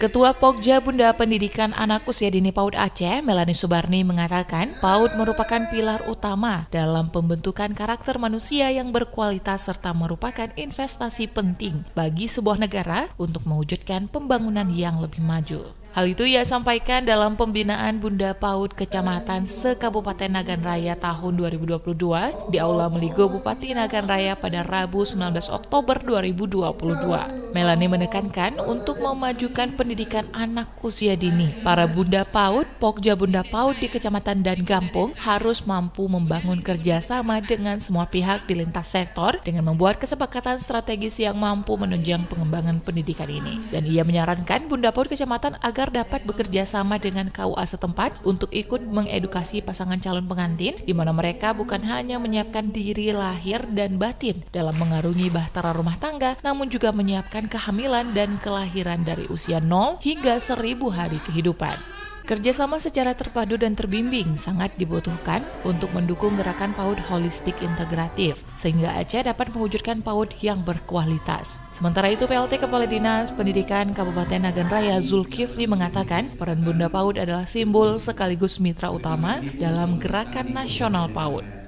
Ketua Pogja Bunda Pendidikan Anak Usia Dini PAUD Aceh, Melani Subarni mengatakan, PAUD merupakan pilar utama dalam pembentukan karakter manusia yang berkualitas serta merupakan investasi penting bagi sebuah negara untuk mewujudkan pembangunan yang lebih maju. Hal itu ia sampaikan dalam pembinaan Bunda PAUD Kecamatan Sekabupaten Nagan Raya tahun 2022 di Aula Meligo Bupati Nagan Raya pada Rabu 19 Oktober 2022. Melani menekankan untuk memajukan pendidikan anak usia dini. Para Bunda PAUD, Pokja Bunda PAUD di Kecamatan dan Kampung harus mampu membangun kerjasama dengan semua pihak di lintas sektor dengan membuat kesepakatan strategis yang mampu menunjang pengembangan pendidikan ini. Dan ia menyarankan Bunda PAUD Kecamatan agar agar dapat bekerja sama dengan KUA setempat untuk ikut mengedukasi pasangan calon pengantin, di mana mereka bukan hanya menyiapkan diri lahir dan batin dalam mengarungi bahtera rumah tangga, namun juga menyiapkan kehamilan dan kelahiran dari usia 0 hingga 1000 hari kehidupan. Kerjasama secara terpadu dan terbimbing sangat dibutuhkan untuk mendukung gerakan PAUD holistik integratif, sehingga Aceh dapat mewujudkan PAUD yang berkualitas. Sementara itu, PLT Kepala Dinas Pendidikan Kabupaten Nagan Raya Zulkifli mengatakan peran Bunda PAUD adalah simbol sekaligus mitra utama dalam gerakan nasional PAUD.